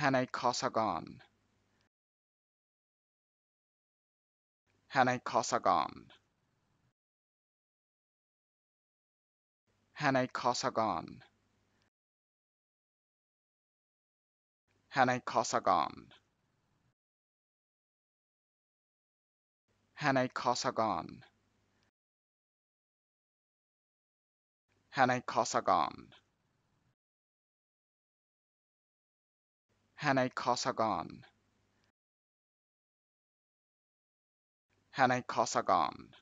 Hanai Kosagon. Hanai Kosagon. Hanai Kosagon. Hanai Kosagon. Hanai Kosagon. Kosagon. Hanai Kosagon. Hanai Kosagon.